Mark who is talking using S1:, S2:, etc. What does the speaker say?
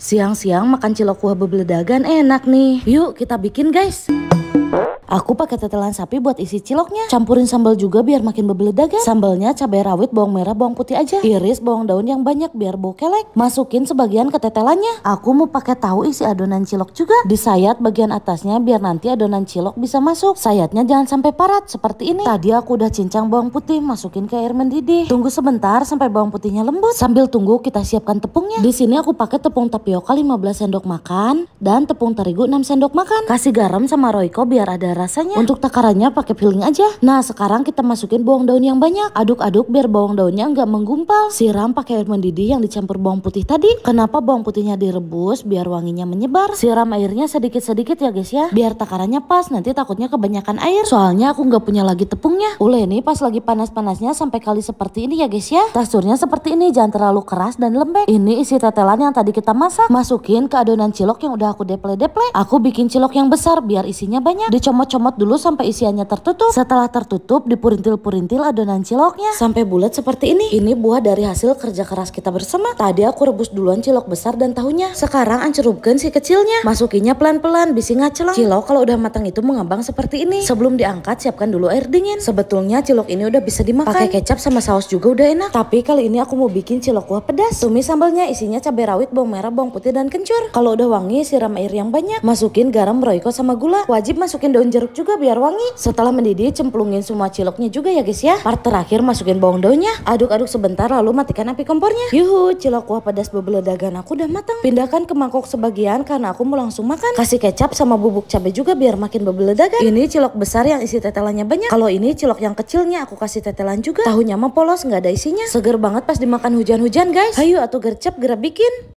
S1: Siang-siang makan cilok kuah bebeledagan enak nih. Yuk kita bikin guys. Aku pakai tetelan sapi buat isi ciloknya. Campurin sambal juga biar makin bebeledak Sambalnya cabai rawit, bawang merah, bawang putih aja. Iris bawang daun yang banyak biar bau kelek. Masukin sebagian ke tetelannya. Aku mau pakai tahu isi adonan cilok juga. Disayat bagian atasnya biar nanti adonan cilok bisa masuk. Sayatnya jangan sampai parat seperti ini. Tadi aku udah cincang bawang putih, masukin ke air mendidih. Tunggu sebentar sampai bawang putihnya lembut. Sambil tunggu kita siapkan tepungnya. Di sini aku pakai tepung tapioka 15 sendok makan dan tepung terigu 6 sendok makan. Kasih garam sama Royco biar ada rasanya. Untuk takarannya pakai peeling aja. Nah sekarang kita masukin bawang daun yang banyak. Aduk-aduk biar bawang daunnya nggak menggumpal. Siram pakai air mendidih yang dicampur bawang putih tadi. Kenapa bawang putihnya direbus biar wanginya menyebar. Siram airnya sedikit-sedikit ya guys ya. Biar takarannya pas nanti takutnya kebanyakan air. Soalnya aku nggak punya lagi tepungnya. Uleh ini pas lagi panas-panasnya sampai kali seperti ini ya guys ya. Teksturnya seperti ini jangan terlalu keras dan lembek. Ini isi tetelan yang tadi kita masak. Masukin ke adonan cilok yang udah aku deple-deple. Aku bikin cilok yang besar biar isinya banyak. Dicomot comot dulu sampai isiannya tertutup. Setelah tertutup, dipurintil-purintil adonan ciloknya sampai bulat seperti ini. Ini buah dari hasil kerja keras kita bersama. Tadi aku rebus duluan cilok besar dan tahunya. Sekarang ancerupkan si kecilnya. Masukinya pelan-pelan, bisi ngacelong. Cilok kalau udah matang itu mengembang seperti ini. Sebelum diangkat, siapkan dulu air dingin. Sebetulnya cilok ini udah bisa dimakan. Pakai kecap sama saus juga udah enak. Tapi kali ini aku mau bikin cilok kuah pedas. Tumis sambalnya isinya cabai rawit, bawang merah, bawang putih, dan kencur. Kalau udah wangi, siram air yang banyak. Masukin garam, roiko, sama gula. Wajib masukin daun jeruk jeruk juga biar wangi. Setelah mendidih, cemplungin semua ciloknya juga ya guys ya. Part terakhir masukin bawang daunnya. Aduk-aduk sebentar lalu matikan api kompornya. Yuhu, cilok kuah pedas dagan aku udah matang. Pindahkan ke mangkok sebagian karena aku mau langsung makan. Kasih kecap sama bubuk cabai juga biar makin dagan. Ini cilok besar yang isi tetelannya banyak. Kalau ini cilok yang kecilnya aku kasih tetelan juga. Tahunya mah polos nggak ada isinya. Seger banget pas dimakan hujan-hujan guys. Ayo atau gercep gerak bikin.